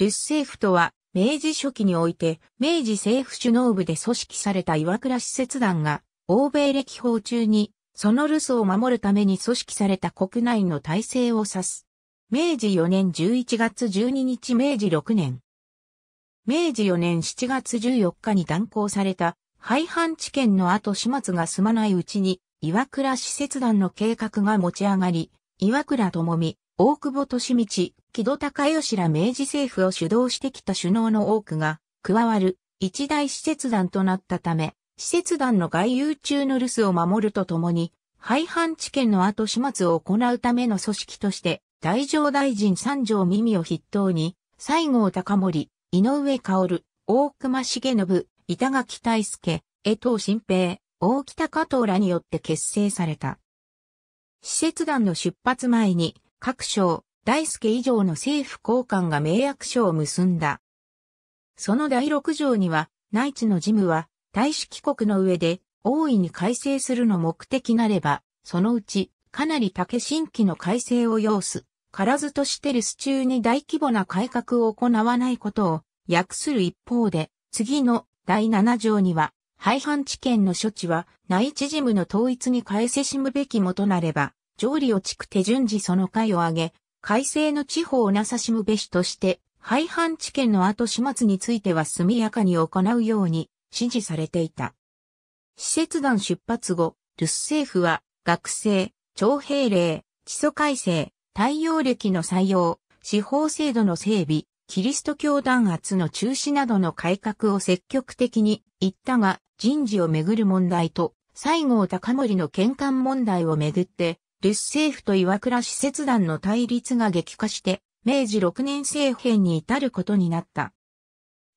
ルッ政府とは、明治初期において、明治政府首脳部で組織された岩倉使節団が、欧米歴訪中に、その留守を守るために組織された国内の体制を指す。明治4年11月12日明治6年。明治4年7月14日に断行された、廃藩置県の後始末が済まないうちに、岩倉使節団の計画が持ち上がり、岩倉智美、大久保利道、木戸孝義ら明治政府を主導してきた首脳の多くが加わる一大使節団となったため、使節団の外遊中の留守を守るとともに、廃藩置県の後始末を行うための組織として、大乗大臣三条耳を筆頭に、西郷隆盛、井上薫、大隈重信、板垣大助、江藤新平、大北加藤らによって結成された。施設団の出発前に、各省、大輔以上の政府高官が名約書を結んだ。その第六条には、内地の事務は、大使帰国の上で、大いに改正するの目的なれば、そのうち、かなり竹新規の改正を要す、からずとしてる守中に大規模な改革を行わないことを、訳する一方で、次の第7条には、廃藩置県の処置は内地事務の統一に返せしむべきもとなれば、上利を地区手順次その会を挙げ、改正の地方をなさしむべしとして、廃藩置県の後始末については速やかに行うように指示されていた。使節団出発後、留守政府は学生、徴兵令、地礎改正、太陽暦の採用、司法制度の整備、キリスト教弾圧の中止などの改革を積極的に言ったが、人事をめぐる問題と、西郷隆盛の喧嘩問題をめぐって、ルス政府と岩倉使節団の対立が激化して、明治6年政変に至ることになった。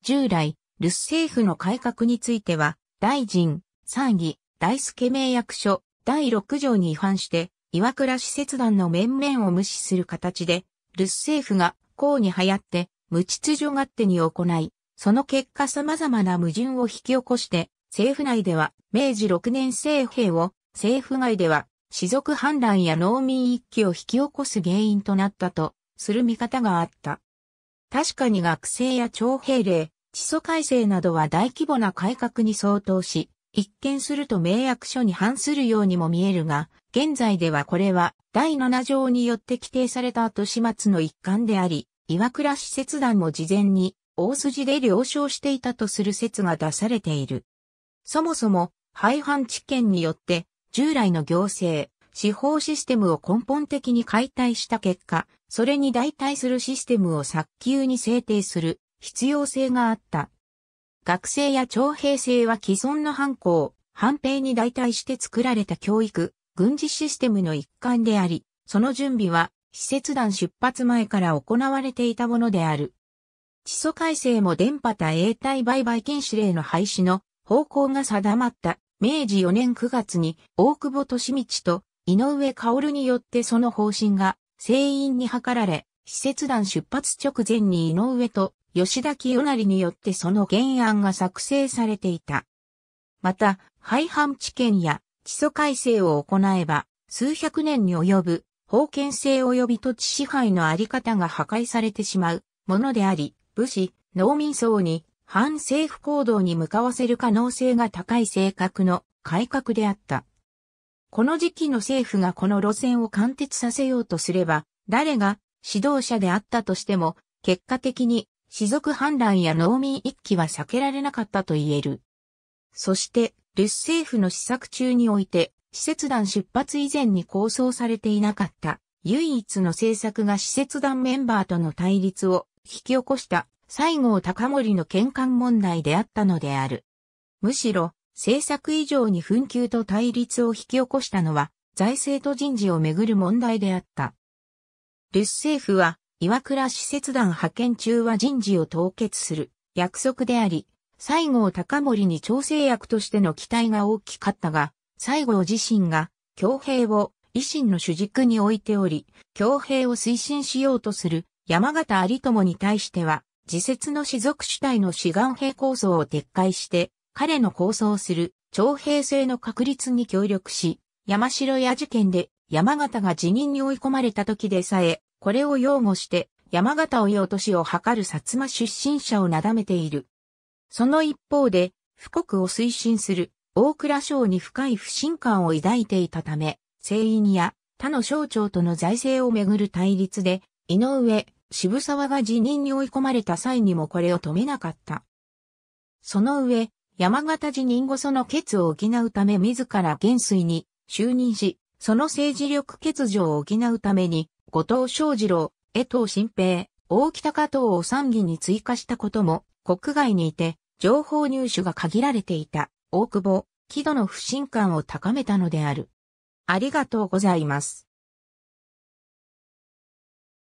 従来、ルス政府の改革については、大臣、参議、大助名役所、第6条に違反して、岩倉使節団の面々を無視する形で、ルス政府が、公に流行って、無秩序勝手に行い、その結果様々な矛盾を引き起こして、政府内では明治6年政兵を、政府外では士族反乱や農民一揆を引き起こす原因となったとする見方があった。確かに学生や徴兵令、地租改正などは大規模な改革に相当し、一見すると名役所に反するようにも見えるが、現在ではこれは第7条によって規定された後始末の一環であり、岩倉使節団も事前に大筋で了承していたとする説が出されている。そもそも、廃藩置県によって従来の行政、司法システムを根本的に解体した結果、それに代替するシステムを早急に制定する必要性があった。学生や徴兵制は既存の犯行、反兵に代替して作られた教育、軍事システムの一環であり、その準備は施設団出発前から行われていたものである。地租改正も電波た永代売買禁止令の廃止の方向が定まった明治4年9月に大久保利道と井上薫によってその方針が成員に図られ、施設団出発直前に井上と吉田清成によってその原案が作成されていた。また、廃藩置県や基礎改正を行えば、数百年に及ぶ封建制及び土地支配のあり方が破壊されてしまうものであり、武士、農民層に反政府行動に向かわせる可能性が高い性格の改革であった。この時期の政府がこの路線を貫徹させようとすれば、誰が指導者であったとしても、結果的に、士族反乱や農民一揆は避けられなかったと言える。そして、ルス政府の施策中において、使節団出発以前に構想されていなかった、唯一の政策が使節団メンバーとの対立を引き起こした西郷隆盛の喧嘩問題であったのである。むしろ、政策以上に紛糾と対立を引き起こしたのは、財政と人事をめぐる問題であった。ルス政府は、岩倉使節団派遣中は人事を凍結する約束であり、西郷隆盛に調整役としての期待が大きかったが、西郷自身が、強兵を維新の主軸に置いており、強兵を推進しようとする山形有友に対しては、自説の士族主体の志願兵構想を撤回して、彼の構想する徴兵制の確立に協力し、山城屋事件で山形が辞任に追い込まれた時でさえ、これを擁護して山形を落としを図る薩摩出身者をなだめている。その一方で、富国を推進する大倉省に深い不信感を抱いていたため、政員や他の省庁との財政をめぐる対立で、井上、渋沢が辞任に追い込まれた際にもこれを止めなかった。その上、山形辞任後その欠を補うため自ら元帥に就任し、その政治力欠如を補うために、後藤昌二郎、江藤新平、大北加藤を参議に追加したことも、国外にいて、情報入手が限られていた、大久保、木戸の不信感を高めたのである。ありがとうございます。